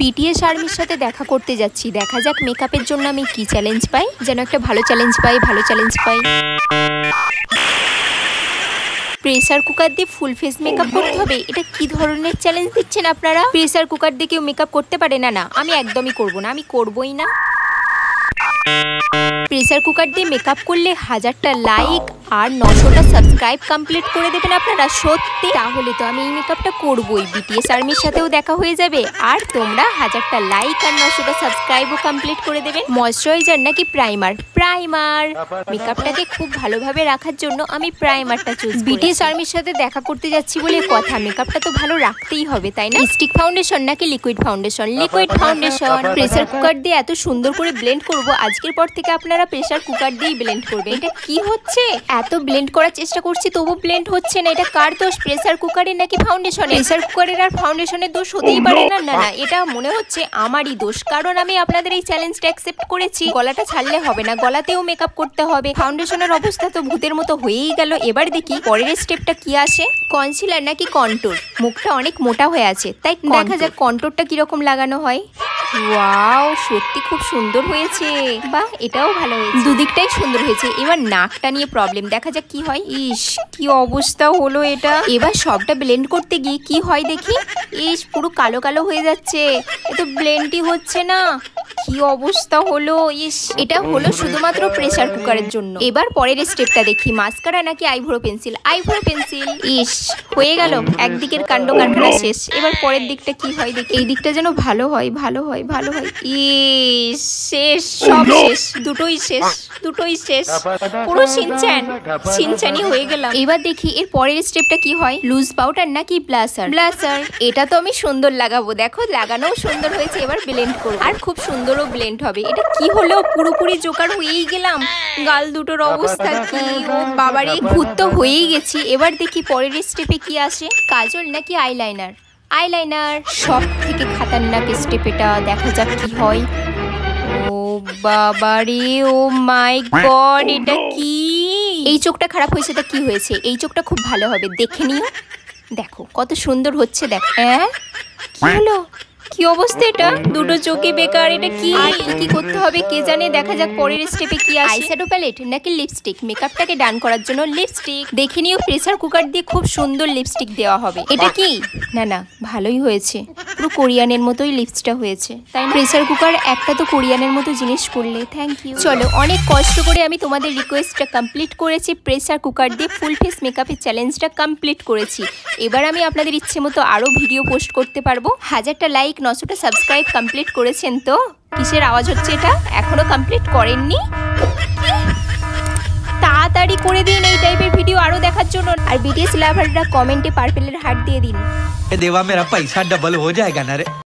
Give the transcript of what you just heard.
BTS আর্মির সাথে দেখা করতে যাচ্ছি দেখা যাক মেকআপের জন্য আমি কি চ্যালেঞ্জ পাই যেন একটা ভালো চ্যালেঞ্জ পাই ভালো চ্যালেঞ্জ পাই প্রেসার কুকার দিয়ে ফুল ফেস মেকআপ করতে হবে এটা কি ধরনের চ্যালেঞ্জ দিচ্ছেন আপনারা প্রেসার কুকার দিয়ে কেউ মেকআপ করতে পারে না না আমি একদমই করব না আমি করবই না প্রেসার কুকার দিয়ে মেকআপ করলে হাজারটা লাইক আর নশোটা সাবস্ক্রাইব কমপ্লিট করে দেবেন আপনারা সত্যি তাহলে তো আমি এই মেকআপটা করবোই বিটিএস আর্মির সাথেও দেখা হয়ে যাবে আর তোমরা হাজারটা লাইক আর নশোটা সাবস্ক্রাইবও কমপ্লিট করে দেবেন ময়শ্চারাইজার নাকি প্রাইমার প্রাইমার মেকআপটাকে খুব ভালোভাবে রাখার জন্য আমি প্রাইমারটা চুজ বিটিএস আর্মির সাথে দেখা করতে যাচ্ছি বলে কথা মেকআপটা তো ভালো রাখতেই হবে তাই না স্টিক ফাউন্ডেশন নাকি liquid foundation liquid foundation pressure cooker দিয়ে এত সুন্দর করে ব্লেন্ড করবো আজকের পর থেকে আপনারা আপনারা প্রেশার কুকার দিয়েই ব্লেন্ড করবেন এটা কি হচ্ছে এত ব্লেন্ড করার চেষ্টা করছি তবু ব্লেন্ড হচ্ছে না এটা কার দোষ প্রেশার কুকারের নাকি ফাউন্ডেশনের প্রেশার কুকারের আর ফাউন্ডেশনের দোষ হতেই পারে না না না এটা মনে হচ্ছে আমারই দোষ কারণ আমি আপনাদের এই চ্যালেঞ্জটা অ্যাকসেপ্ট করেছি গলাটা ছাড়লে হবে না গলাতেও মেকআপ করতে হবে ফাউন্ডেশনের অবস্থা তো ভূতের মতো হয়েই গেল এবার দেখি পরের স্টেপটা কি আসে কনসিলার নাকি কন্টোর মুখটা অনেক মোটা হয়ে আছে তাই দেখা যাক কন্টোরটা কিরকম লাগানো হয় ওয়াও সত্যি খুব সুন্দর হয়েছে বাহ এটাও ভালো হয়েছে দুদিকটাই সুন্দর হয়েছে এবার নাকটা নিয়ে প্রবলেম দেখা যাক কি হয় ইস কি অবস্থা হলো এটা এবার সবটা ব্লেন্ড করতে গিয়ে কি হয় দেখি ইস পুরো কালো কালো হয়ে যাচ্ছে এ তো ব্লেন্ডই হচ্ছে না কি অবস্থা হলো ইস এটা হলো শুধুমাত্র প্রেসার কুকারের জন্য এবার পরের স্টেপটা দেখি মাস্কারা নাকি আইভ্রো পেন্সিল আইভ্রো পেন্সিল ইস হয়ে গেল একদিকের কাণ্ড কারখানা শেষ এবার পরের দিকটা কি হয় দেখি এই দিকটা যেন ভালো হয় ভালো হয় ভালো হয় ইস শেষ সব oh শেষ দুটোই শেষ দুটোই শেষ পুরো সিনচ্যান সিনচ্যানই হয়ে গেলাম এবার দেখি এর পরের স্টেপটা কি হয় লুজ পাউডার নাকি ব্লাসার ব্লাসার এটা তো আমি সুন্দর লাগাবো দেখো লাগানোও সুন্দর হয়েছে এবার ব্লেন্ড করবো আর খুব সুন্দর পুরো ব্লেন্ড হবে এটা কি হলো পুরোপুরি জোকার হয়েই গেলাম গাল দুটোর অবস্থা কি ও বাবার এই ভূত তো হয়েই গেছি এবার দেখি পরের স্টেপে কি আসে কাজল নাকি আইলাইনার আইলাইনার সব থেকে খাতারনাক স্টেপ এটা দেখা যাক কি হয় ও বাবারে ও মাই গড এটা কি এই চোখটা খারাপ হয়েছে তা কি হয়েছে এই চোখটা খুব ভালো হবে দেখে নিও দেখো কত সুন্দর হচ্ছে দেখ হ্যাঁ কি হলো কি অবস্থা এটা দুটো চোখে বেকার এটা কি কি কি করতে হবে কে জানে দেখা যাক পরের স্টেপে কি আসে আইশ্যাডো প্যালেট নাকি লিপস্টিক মেকআপটাকে ডান করার জন্য লিপস্টিক দেখে নিও প্রেসার কুকার দিয়ে খুব সুন্দর লিপস্টিক দেওয়া হবে এটা কি না না ভালোই হয়েছে পুরো কোরিয়ানের মতোই লিপসটা হয়েছে তাই প্রেসার কুকার একটা তো কোরিয়ানের মতো জিনিস করলে থ্যাংক ইউ চলো অনেক কষ্ট করে আমি তোমাদের রিকোয়েস্টটা কমপ্লিট করেছি প্রেসার কুকার দিয়ে ফুল ফেস মেকআপের চ্যালেঞ্জটা কমপ্লিট করেছি এবার আমি আপনাদের ইচ্ছে মতো আরও ভিডিও পোস্ট করতে পারবো হাজারটা লাইক নশোটা সাবস্ক্রাইব কমপ্লিট করেছেন তো কিসের আওয়াজ হচ্ছে এটা এখনও কমপ্লিট করেননি তাড়াতাড়ি করে দিন এই টাইপের ভিডিও আরও দেখার জন্য আর বিটিএস লাভাররা কমেন্টে পার্পেলের হাট দিয়ে দিন দেওয়া মেরা পয়সা ডবল হয়ে যায় না রে